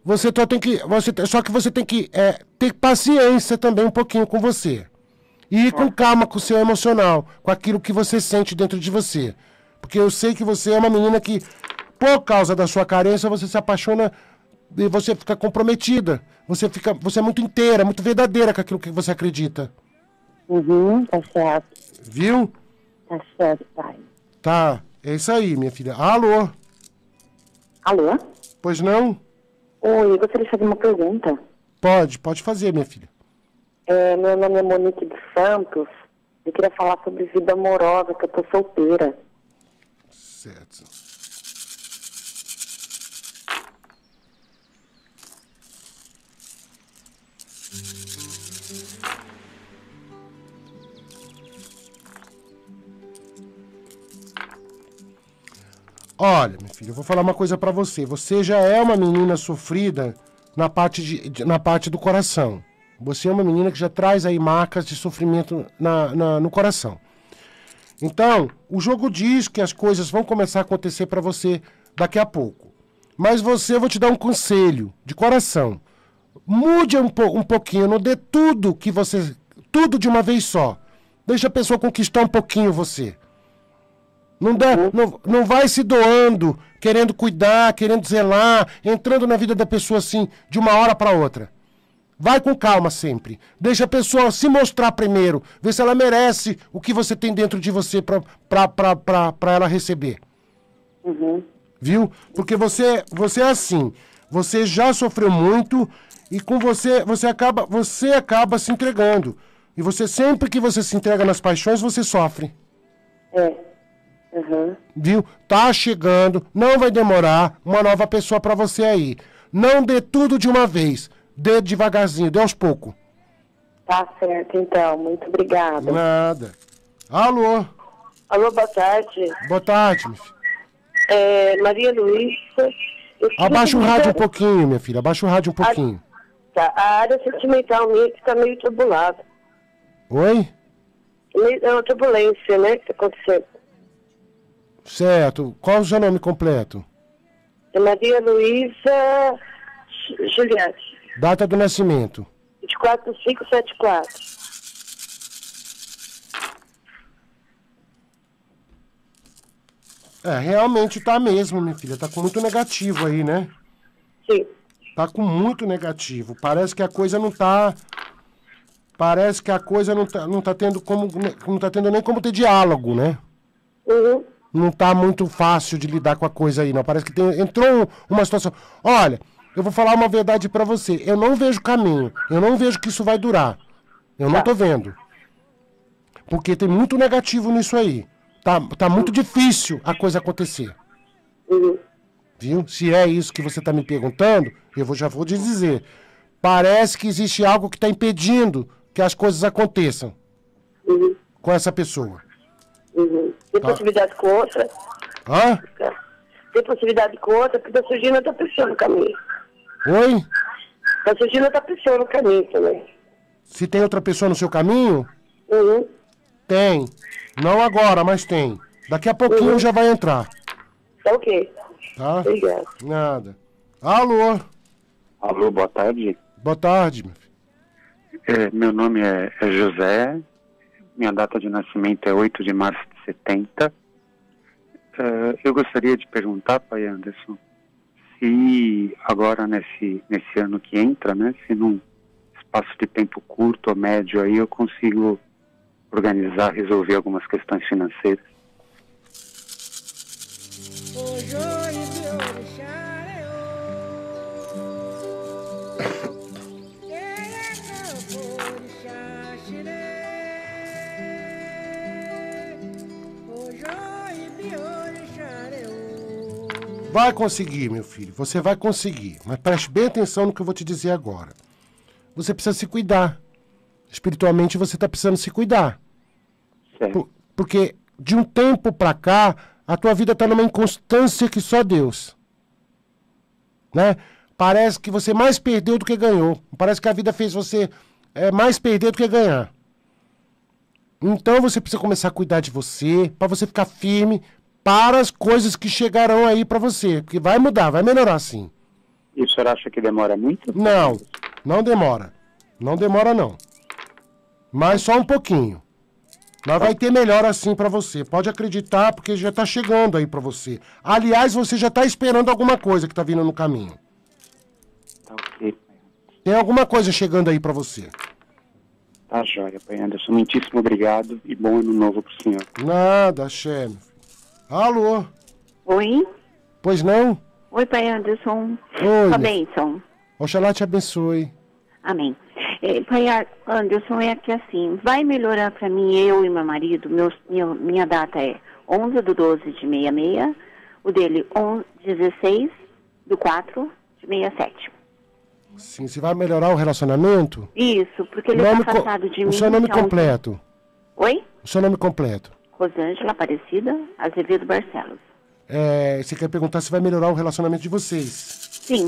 você só tem que. Você, só que você tem que é, ter paciência também um pouquinho com você. E ir com calma com o seu emocional, com aquilo que você sente dentro de você. Porque eu sei que você é uma menina que, por causa da sua carência, você se apaixona e você fica comprometida. Você fica, você é muito inteira, muito verdadeira com aquilo que você acredita. Uhum, tá certo. Viu? Tá certo, pai. Tá, é isso aí, minha filha. Alô? Alô? Pois não? Oi, eu gostaria de fazer uma pergunta. Pode, pode fazer, minha filha. É, meu nome é Monique dos Santos. Eu queria falar sobre vida amorosa, que eu tô solteira. Certo. Olha, meu filho, eu vou falar uma coisa para você. Você já é uma menina sofrida na parte, de, de, na parte do coração. Você é uma menina que já traz aí marcas de sofrimento na, na no coração. Então, o jogo diz que as coisas vão começar a acontecer para você daqui a pouco. Mas você, eu vou te dar um conselho de coração. Mude um, po, um pouquinho, não dê tudo que você. Tudo de uma vez só. Deixa a pessoa conquistar um pouquinho você. Não, dá, uhum. não, não vai se doando, querendo cuidar, querendo zelar, entrando na vida da pessoa assim, de uma hora para outra. Vai com calma sempre. Deixa a pessoa se mostrar primeiro. Vê se ela merece o que você tem dentro de você para ela receber. Uhum. Viu? Porque você, você é assim. Você já sofreu muito e com você você acaba, você acaba se entregando. E você sempre que você se entrega nas paixões, você sofre. É. Uhum. Viu? Tá chegando, não vai demorar uma nova pessoa para você aí. Não dê tudo de uma vez. Dê devagarzinho, dê aos poucos. Tá certo, então. Muito obrigada. Nada. Alô? Alô, boa tarde. Boa tarde, minha filha. É, Maria Luísa. Abaixa o rádio um pouquinho, minha filha. Abaixa o rádio um pouquinho. A, tá. A área sentimental minha que tá meio turbulada. Oi? É uma turbulência, né? Que tá acontecendo. Certo. Qual o seu nome completo? É Maria Luísa Juliette. Data do nascimento? 24574. É, realmente tá mesmo, minha filha. Tá com muito negativo aí, né? Sim. Tá com muito negativo. Parece que a coisa não tá. Parece que a coisa não tá, não tá tendo como. Não tá tendo nem como ter diálogo, né? Uhum não tá muito fácil de lidar com a coisa aí, não. Parece que tem, entrou uma situação. Olha, eu vou falar uma verdade para você. Eu não vejo caminho. Eu não vejo que isso vai durar. Eu não tá. tô vendo. Porque tem muito negativo nisso aí. Tá, tá muito difícil a coisa acontecer. Uhum. Viu? Se é isso que você tá me perguntando, eu vou, já vou te dizer. Parece que existe algo que está impedindo que as coisas aconteçam uhum. com essa pessoa. Uhum. Tem tá. possibilidade com outra? Hã? Tem é. possibilidade com outra, porque tá surgindo outra pessoa no caminho. Oi? Tá surgindo outra pessoa no caminho também. Se tem outra pessoa no seu caminho? Uhum. Tem. Não agora, mas tem. Daqui a pouquinho uhum. já vai entrar. Tá ok. Tá? Obrigado. Nada. Alô? Alô, boa tarde. Boa tarde, meu filho. É, meu nome é, é José, minha data de nascimento é 8 de março 70. Uh, eh, eu gostaria de perguntar, Pai Anderson, se agora nesse, nesse ano que entra, né, se num espaço de tempo curto ou médio aí eu consigo organizar, resolver algumas questões financeiras. vai conseguir, meu filho. Você vai conseguir. Mas preste bem atenção no que eu vou te dizer agora. Você precisa se cuidar. Espiritualmente você está precisando se cuidar. Por, porque de um tempo para cá, a tua vida está numa inconstância que só Deus. Né? Parece que você mais perdeu do que ganhou. Parece que a vida fez você é, mais perder do que ganhar. Então você precisa começar a cuidar de você, para você ficar firme, para as coisas que chegarão aí para você, que vai mudar, vai melhorar sim. E o senhor acha que demora muito? Não, não demora. Não demora não. Mas só um pouquinho. Mas vai ter melhor assim para você. Pode acreditar, porque já tá chegando aí para você. Aliás, você já tá esperando alguma coisa que tá vindo no caminho. Tá ok. Tem alguma coisa chegando aí para você. Tá joia, Pai Anderson. Muitíssimo obrigado e bom ano novo pro senhor. Nada, chefe. Alô? Oi? Pois não? Oi, Pai Anderson. Oi. Sua tá bênção. Oxalá te abençoe. Amém. É, pai Anderson, é que assim, vai melhorar para mim, eu e meu marido, meus, minha, minha data é 11 do 12 de 66, o dele 11, 16 do 4 de 67. Sim, você vai melhorar o relacionamento? Isso, porque ele nome é afastado de o mim. O seu nome então... completo? Oi? O seu nome completo? Rosângela Aparecida Azevedo Barcelos. É, você quer perguntar se vai melhorar o relacionamento de vocês? Sim.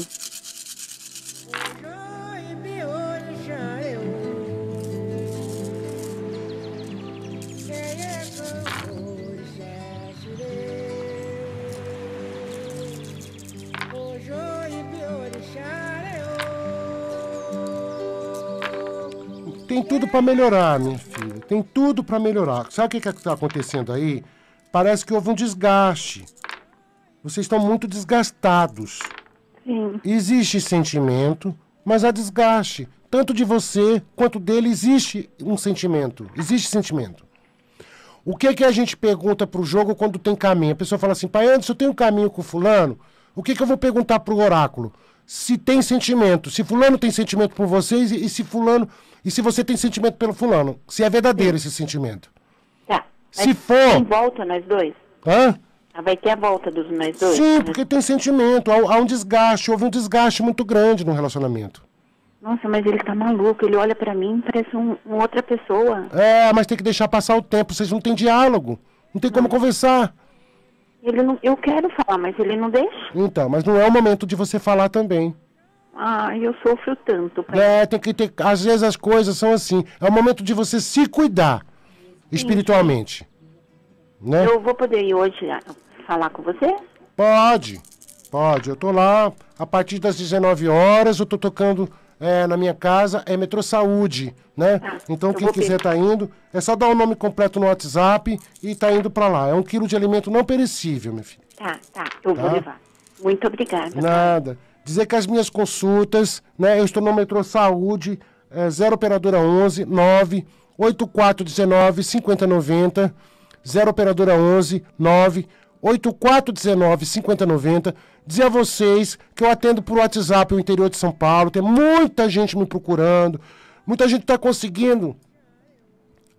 Tem tudo para melhorar, minha filha. Tem tudo para melhorar. Sabe o que é está acontecendo aí? Parece que houve um desgaste. Vocês estão muito desgastados. Sim. Existe sentimento, mas há desgaste. Tanto de você quanto dele existe um sentimento. Existe sentimento. O que é que a gente pergunta para o jogo quando tem caminho? A pessoa fala assim, pai Anderson, eu tenho um caminho com fulano. O que, que eu vou perguntar para o oráculo? Se tem sentimento. Se fulano tem sentimento por vocês e, e se fulano e se você tem sentimento pelo fulano. Se é verdadeiro Sim. esse sentimento. Tá. se for. Tem volta nós dois? Hã? Ah, vai ter a volta dos nós dois? Sim, porque tem sentimento. Há, há um desgaste, houve um desgaste muito grande no relacionamento. Nossa, mas ele tá maluco. Ele olha para mim parece um, uma outra pessoa. É, mas tem que deixar passar o tempo. Vocês não têm diálogo. Não tem não. como conversar. Ele não, eu quero falar, mas ele não deixa. Então, mas não é o momento de você falar também. Ah, eu sofro tanto. É, tem que ter. Às vezes as coisas são assim. É o momento de você se cuidar espiritualmente. Sim. Né? Eu vou poder ir hoje ah, falar com você? Pode, pode. Eu tô lá a partir das 19 horas. Eu tô tocando é, na minha casa é Metrô Saúde, né? Tá, então quem quiser tá indo, é só dar o nome completo no WhatsApp e tá indo para lá. É um quilo de alimento não perecível, minha filha. Tá, tá, eu tá? vou levar. Muito obrigada. Nada dizer que as minhas consultas, né, eu estou no metrô Saúde, é, 0 operadora 11 9 8419 5090, 0 operadora 11 9 8419 5090. Dizer a vocês que eu atendo por WhatsApp o interior de São Paulo, tem muita gente me procurando, muita gente está conseguindo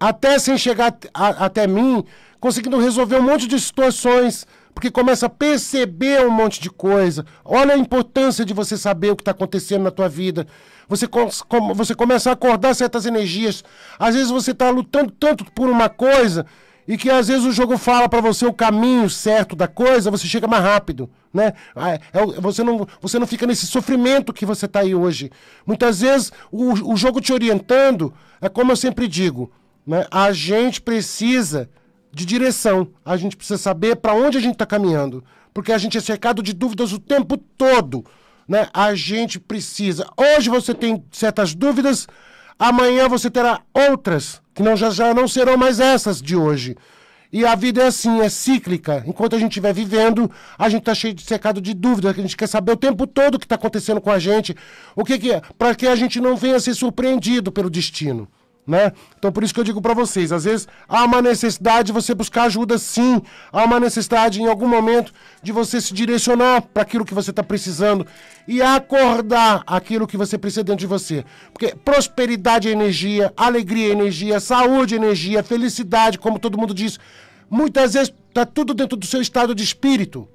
até sem chegar a, até mim, conseguindo resolver um monte de situações porque começa a perceber um monte de coisa. Olha a importância de você saber o que está acontecendo na tua vida. Você, com, você começa a acordar certas energias. Às vezes você está lutando tanto por uma coisa e que às vezes o jogo fala para você o caminho certo da coisa, você chega mais rápido, né? Ah, é, é você, não, você não fica nesse sofrimento que você está aí hoje. Muitas vezes o, o jogo te orientando, é como eu sempre digo, né? a gente precisa de direção. A gente precisa saber para onde a gente está caminhando, porque a gente é cercado de dúvidas o tempo todo. Né? A gente precisa. Hoje você tem certas dúvidas, amanhã você terá outras, que não, já, já não serão mais essas de hoje. E a vida é assim, é cíclica. Enquanto a gente estiver vivendo, a gente está cheio de cercado de dúvidas. A gente quer saber o tempo todo o que está acontecendo com a gente, o que, que é, para que a gente não venha ser surpreendido pelo destino. Né? Então por isso que eu digo para vocês, às vezes há uma necessidade de você buscar ajuda sim, há uma necessidade em algum momento de você se direcionar para aquilo que você está precisando e acordar aquilo que você precisa dentro de você. Porque prosperidade é energia, alegria é energia, saúde é energia, felicidade, como todo mundo diz, muitas vezes está tudo dentro do seu estado de espírito.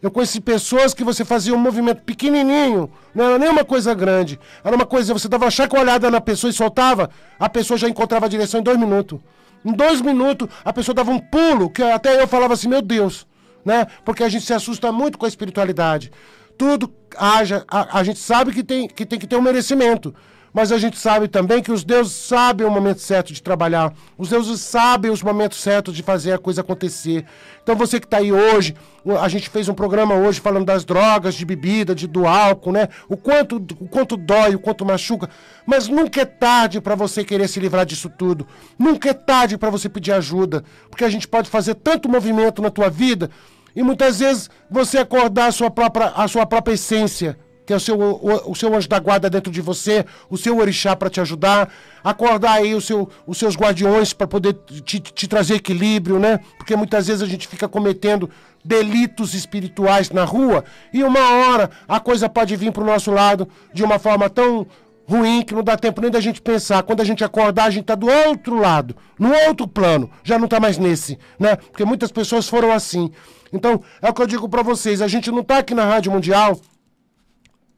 Eu conheci pessoas que você fazia um movimento pequenininho, não era nenhuma coisa grande. Era uma coisa, você dava chacoalhada na pessoa e soltava, a pessoa já encontrava a direção em dois minutos. Em dois minutos, a pessoa dava um pulo, que até eu falava assim, meu Deus, né? Porque a gente se assusta muito com a espiritualidade. Tudo haja, a, a gente sabe que tem, que tem que ter um merecimento mas a gente sabe também que os deuses sabem o momento certo de trabalhar, os deuses sabem os momentos certos de fazer a coisa acontecer. Então você que está aí hoje, a gente fez um programa hoje falando das drogas, de bebida, de do álcool, né? O quanto, o quanto dói, o quanto machuca, mas nunca é tarde para você querer se livrar disso tudo. Nunca é tarde para você pedir ajuda, porque a gente pode fazer tanto movimento na tua vida e muitas vezes você acordar a sua própria, a sua própria essência que é o seu, o, o seu anjo da guarda dentro de você, o seu orixá para te ajudar, acordar aí o seu, os seus guardiões para poder te, te trazer equilíbrio, né? Porque muitas vezes a gente fica cometendo delitos espirituais na rua e uma hora a coisa pode vir para o nosso lado de uma forma tão ruim que não dá tempo nem da gente pensar. Quando a gente acordar, a gente tá do outro lado, no outro plano, já não tá mais nesse, né? Porque muitas pessoas foram assim. Então, é o que eu digo para vocês, a gente não tá aqui na Rádio Mundial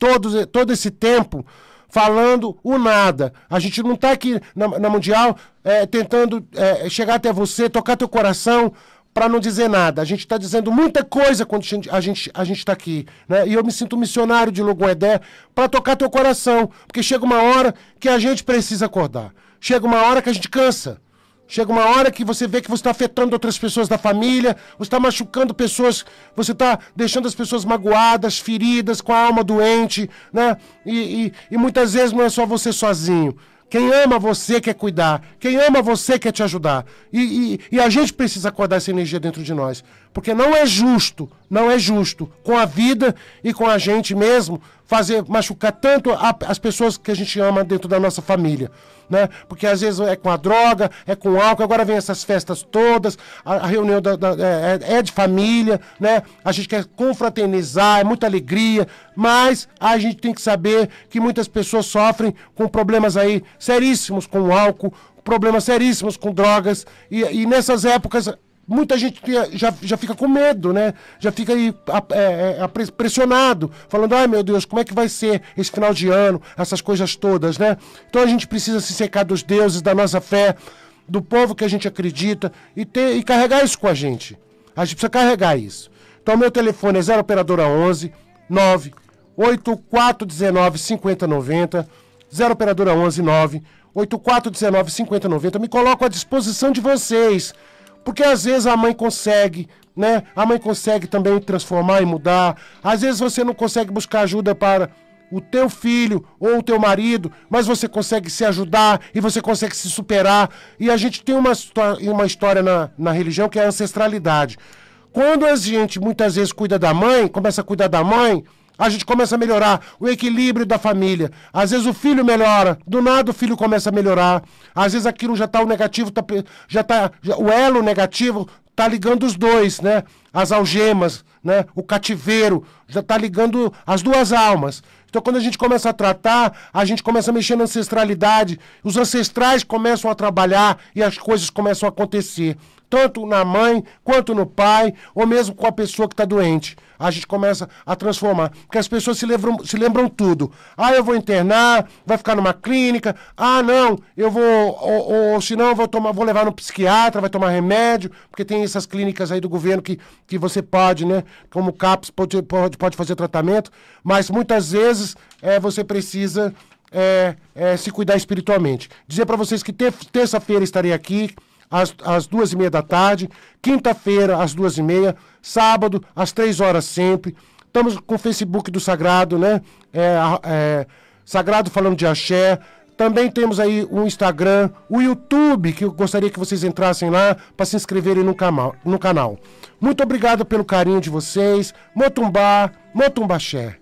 todo, todo esse tempo falando o nada. A gente não está aqui na, na Mundial é, tentando é, chegar até você, tocar teu coração para não dizer nada. A gente está dizendo muita coisa quando a gente a está aqui. Né? E eu me sinto missionário de Logoedé para tocar teu coração, porque chega uma hora que a gente precisa acordar. Chega uma hora que a gente cansa. Chega uma hora que você vê que você está afetando outras pessoas da família, você está machucando pessoas, você está deixando as pessoas magoadas, feridas, com a alma doente, né? E, e, e muitas vezes não é só você sozinho. Quem ama você quer cuidar. Quem ama você quer te ajudar. E, e, e, a gente precisa acordar essa energia dentro de nós. Porque não é justo, não é justo com a vida e com a gente mesmo fazer machucar tanto a, as pessoas que a gente ama dentro da nossa família, né? Porque às vezes é com a droga, é com álcool, agora vem essas festas todas, a, a reunião da, da, é, é, é de família, né? A gente quer confraternizar, é muita alegria, mas a gente tem que saber que muitas pessoas sofrem com problemas aí seríssimos com álcool, problemas seríssimos com drogas e, e nessas épocas muita gente já, já fica com medo, né? Já fica aí é, é, pressionado, falando, ai meu Deus, como é que vai ser esse final de ano, essas coisas todas, né? Então a gente precisa se secar dos deuses, da nossa fé, do povo que a gente acredita e, ter, e carregar isso com a gente. A gente precisa carregar isso. Então meu telefone é 0 operadora 11 9 8419 5090 0 operadora 11 9 8419 5090. Me coloco à disposição de vocês porque às vezes a mãe consegue, né? A mãe consegue também transformar e mudar. Às vezes você não consegue buscar ajuda para o teu filho ou o teu marido, mas você consegue se ajudar e você consegue se superar. E a gente tem uma, uma história na, na religião que é a ancestralidade. Quando a gente muitas vezes cuida da mãe, começa a cuidar da mãe, a gente começa a melhorar o equilíbrio da família. Às vezes o filho melhora, do nada o filho começa a melhorar. Às vezes aquilo já está o negativo, tá, já está o elo negativo está ligando os dois, né? As algemas, né? O cativeiro já está ligando as duas almas. Então quando a gente começa a tratar, a gente começa a mexer na ancestralidade, os ancestrais começam a trabalhar e as coisas começam a acontecer tanto na mãe quanto no pai, ou mesmo com a pessoa que está doente. A gente começa a transformar, porque as pessoas se lembram, se lembram tudo. Ah, eu vou internar, vai ficar numa clínica. Ah, não, eu vou, ou, ou, ou senão vou, tomar, vou levar no psiquiatra, vai tomar remédio, porque tem essas clínicas aí do governo que, que você pode, né? Como o CAPS pode, pode, pode fazer tratamento, mas muitas vezes é, você precisa é, é, se cuidar espiritualmente. Dizer para vocês que terça-feira estarei aqui às, às duas e meia da tarde, quinta-feira, às duas e meia, sábado, às três horas sempre. Estamos com o Facebook do Sagrado, né? É, é, Sagrado falando de axé. Também temos aí o Instagram, o YouTube, que eu gostaria que vocês entrassem lá para se inscreverem no, cama, no canal. Muito obrigado pelo carinho de vocês. Motumbá, Motumbaxé.